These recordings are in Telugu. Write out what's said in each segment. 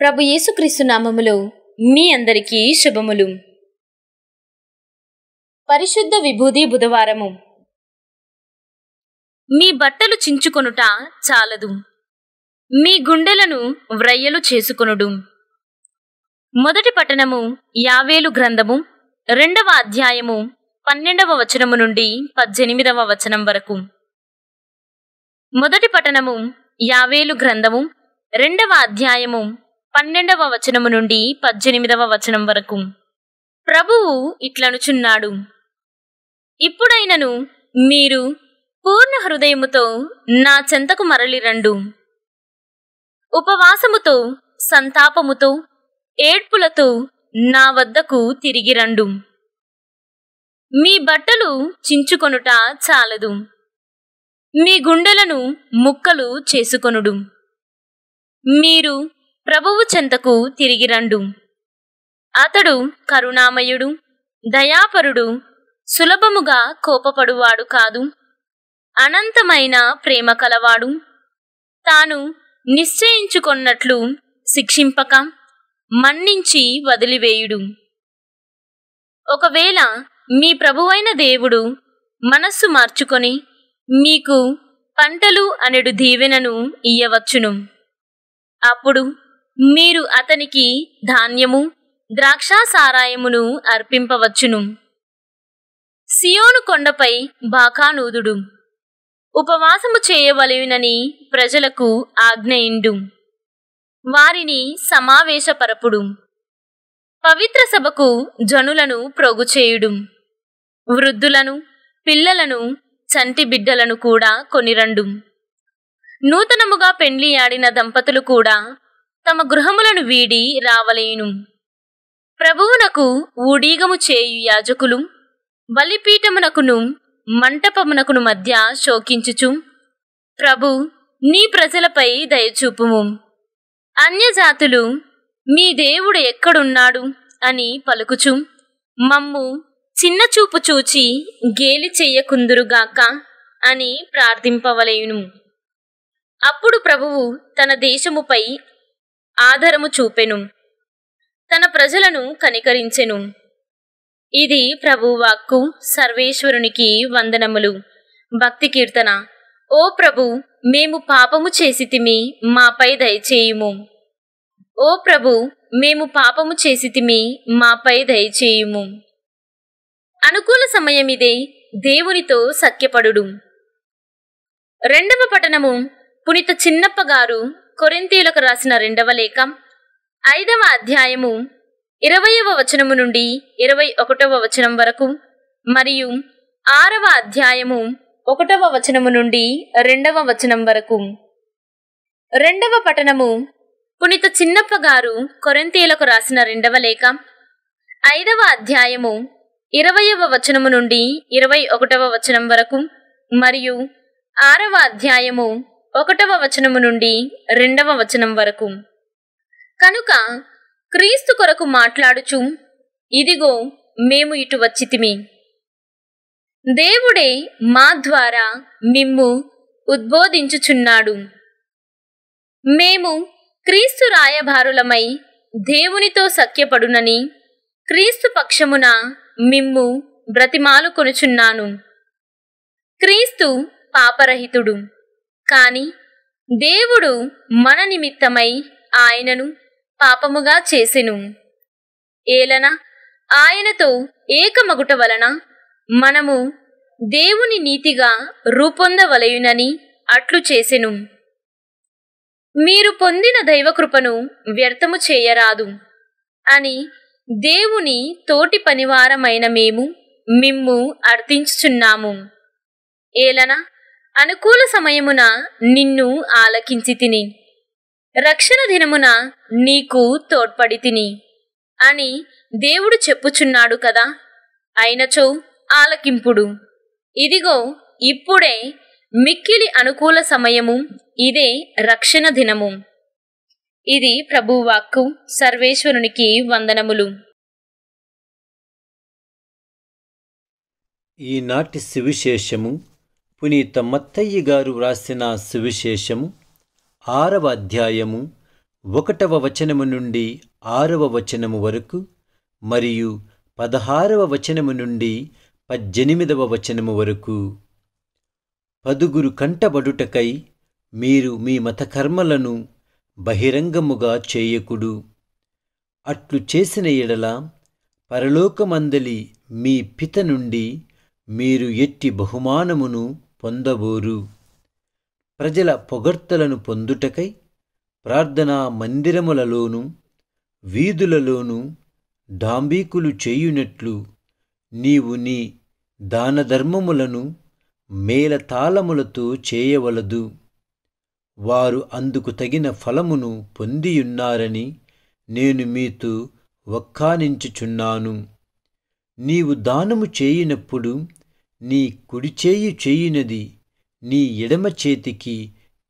ప్రభు యేసుక్రీస్తు నామములో మీ అందరికీ శుభములు పరిశుద్ధ విభూది బుధవారము మీ బట్టలు చించుకొనుట చాలదు మీ గుండెలను వ్రయ్యలు చేసుకొనుడు మొదటి పట్టణము యావేలు గ్రంథము రెండవ అధ్యాయము పన్నెండవ వచనము నుండి పద్దెనిమిదవ వచనం వరకు మొదటి పట్టణము యావేలు గ్రంథము రెండవ అధ్యాయము పన్నెండవ వచనము నుండి పద్దెనిమిదవ వచనం వరకు ప్రభువు ఇట్లనుచున్నాడు ఇప్పుడైనను మీరు పూర్ణ హృదయముతో నా చెంతకు మరలిరండు ఉపవాసముతో సంతాపముతో ఏడ్పులతో నా వద్దకు తిరిగిరండు మీ బట్టలు చించుకొనుట చాలదు మీ గుండెలను ముక్కలు చేసుకొనుడు మీరు ప్రభువు చెంతకు తిరిగి రండు అతడు కరుణామయుడు దయాపరుడు సులభముగా కోపపడువాడు కాదు అనంతమైన ప్రేమ కలవాడు తాను నిశ్చయించుకొన్నట్లు శిక్షింపక మన్నించి వదిలివేయుడు ఒకవేళ మీ ప్రభువైన దేవుడు మనస్సు మార్చుకొని మీకు పంటలు అనెడు దీవెనను ఇయ్యవచ్చును అప్పుడు మీరు అతనికి ధాన్యము ద్రాక్ష సారాయమును అర్పింపవచ్చును సియోను కొండపై బాకానూదుడు ఉపవాసము చేయవలవినని ప్రజలకు ఆజ్ఞయిండు వారిని సమావేశపరపుడు పవిత్ర సభకు జనులను ప్రోగుచేయుడు వృద్ధులను పిల్లలను చంటి బిడ్డలను కూడా కొనిరండు నూతనముగా పెండ్లి ఆడిన దంపతులు కూడా తమ గృహములను వీడి రావలేను ప్రభువునకు ఊడీగము చేయు యాజకులు బలిపీఠమునకును మంటపమునకును మధ్య శోకించుచు ప్రభు నీ ప్రజలపై దయచూపుము అన్యజాతులు మీ దేవుడు ఎక్కడున్నాడు అని పలుకుచు మమ్ము చిన్న చూపు చూచి గేలి చెయ్యకుందురుగాక అని ప్రార్థింపవలేను అప్పుడు ప్రభువు తన దేశముపై ఆధారము చూపెను తన ప్రజలను కనికరించెను ఇది ప్రభువాక్కు సర్వేశ్వరునికి వందనములు భక్తి కీర్తన ఓ ప్రభు మేము పాపము చేసితిమి మాపై దయచేయుము ఓ ప్రభు మేము పాపము చేసితిమి మాపై దయచేయుము అనుకూల సమయమిదే దేవునితో సఖ్యపడు రెండవ పఠనము పునిత చిన్నప్ప గారు కొరింతీలకు రాసిన రెండవ లేఖం ఐదవ అధ్యాయము ఇరవయవ వచనము నుండి ఇరవై ఒకటవ వచనం వరకు మరియు ఆరవ అధ్యాయము ఒకటవ వచనము నుండి రెండవ వచనం వరకు రెండవ పఠనము పునిత చిన్నప్ప గారు కొరెంతీలకు రాసిన రెండవ లేఖ ఐదవ అధ్యాయము ఇరవయవ వచనము నుండి ఇరవై ఒకటవ వచనం వరకు మరియు ఆరవ అధ్యాయము ఒకటవ వచనము నుండి రెండవ వచనం వరకు కనుక క్రీస్తు కొరకు మాట్లాడుచు ఇదిగో మేము ఇటు వచ్చితిమి దేవుడే మా ద్వారా మిమ్ము ఉద్బోధించుచున్నాడు మేము క్రీస్తు రాయభారులమై దేవునితో సఖ్యపడునని క్రీస్తు పక్షమున మిమ్ము బ్రతిమాలు కొనుచున్నాను క్రీస్తు పాపరహితుడు కాని దేవుడు మన నిమిత్తమై ఆయనను పాపముగా చేసెను ఏలన ఆయనతో ఏకమగుట వలన మనము దేవుని నీతిగా రూపొందవలయునని అట్లు చేసెను మీరు పొందిన దైవకృపను వ్యర్థము చేయరాదు అని దేవుని తోటి పనివారమైన మేము మిమ్ము అర్థించుచున్నాము ఏలనా అనుకూల సమయమున నిన్ను ఆలకించి తిని రక్షణ దినమున నీకు తోడ్పడి తిని అని దేవుడు చెప్పుచున్నాడు కదా అయినచో ఆలకింపుడు ఇదిగో ఇప్పుడే మిక్కిలి అనుకూల సమయము ఇదే రక్షణ దినము ఇది ప్రభువాక్కు సర్వేశ్వరునికి వందనములు ఈనాటి సువిశేషము పునీత మత్తయ్య గారు వ్రాసిన సువిశేషము ఆరవ అధ్యాయము ఒకటవ వచనము నుండి ఆరవ వచనము వరకు మరియు పదహారవ వచనము నుండి పద్దెనిమిదవ వచనము వరకు పదుగురు కంటబడుటకై మీరు మీ మతకర్మలను బహిరంగముగా చేయకుడు అట్లు చేసిన ఎడల పరలోకమందలి మీ పిత నుండి మీరు ఎట్టి బహుమానమును పొందబోరు ప్రజల పొగడ్తలను పొందుటకై ప్రార్థనా మందిరములలోనూ వీధులలోనూ డాంబీకులు చేయునట్లు నీవు నీ దానధర్మములను మేలతాళములతో చేయవలదు వారు అందుకు తగిన ఫలమును పొందియున్నారని నేను మీతో వక్కానించుచున్నాను నీవు దానము చేయినప్పుడు నీ కుడిచేయి చేయినది నీ ఎడమ చేతికి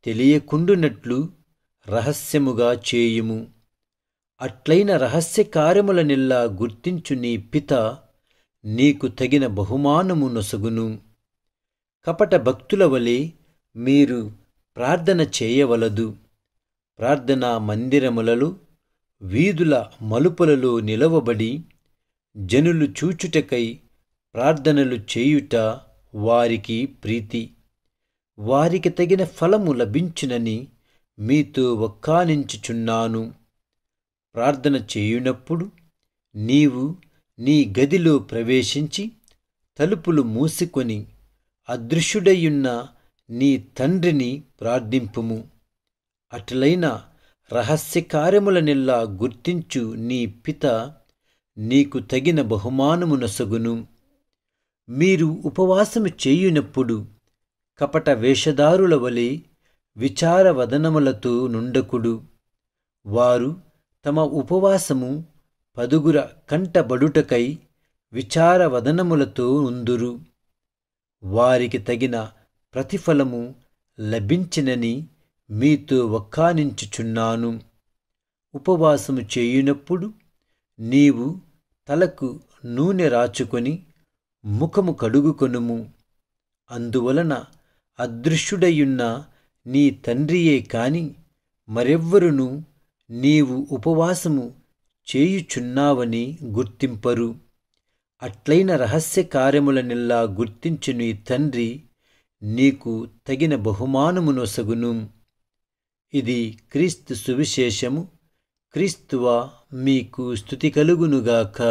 తెలియకుండునట్లు రహస్యముగా చేయుము అట్లైన రహస్య కార్యములనెల్లా గుర్తించు నీ పిత నీకు తగిన బహుమానము నొసగును కపట భక్తుల వలె మీరు ప్రార్థన చేయవలదు ప్రార్థనా మందిరములలో వీధుల మలుపులలో నిలవబడి జనులు చూచుటకై ప్రార్థనలు చేయుట వారికి ప్రీతి వారికి తగిన ఫలము లభించునని మీతో ఒక్కానించుచున్నాను ప్రార్థన చేయునప్పుడు నీవు నీ గదిలో ప్రవేశించి తలుపులు మూసుకొని అదృశ్యుడయ్యున్న నీ తండ్రిని ప్రార్థింపుము అట్లైన రహస్య గుర్తించు నీ పిత నీకు తగిన బహుమానమునసగును మీరు ఉపవాసము చేయునప్పుడు కపట వేషధారుల వలె విచారవదనములతో నుండకుడు వారు తమ ఉపవాసము పదుగుర కంటబడుటకై విచారవదనములతో ఉందురు వారికి తగిన ప్రతిఫలము లభించినని మీతో వక్కానించుచున్నాను ఉపవాసము చేయునప్పుడు నీవు తలకు నూనె రాచుకొని ముఖము కడుగుకొనుము అందువలన అదృశ్యుడయున్న నీ తండ్రియే కాని మరెవ్వరును నీవు ఉపవాసము చేయుచున్నావని గుర్తింపరు అట్లైన రహస్య కార్యములనెల్లా గుర్తించు నీ తండ్రి నీకు తగిన బహుమానమునొసగును ఇది క్రీస్తు సువిశేషము క్రీస్తువా మీకు స్థుతి కలుగునుగాక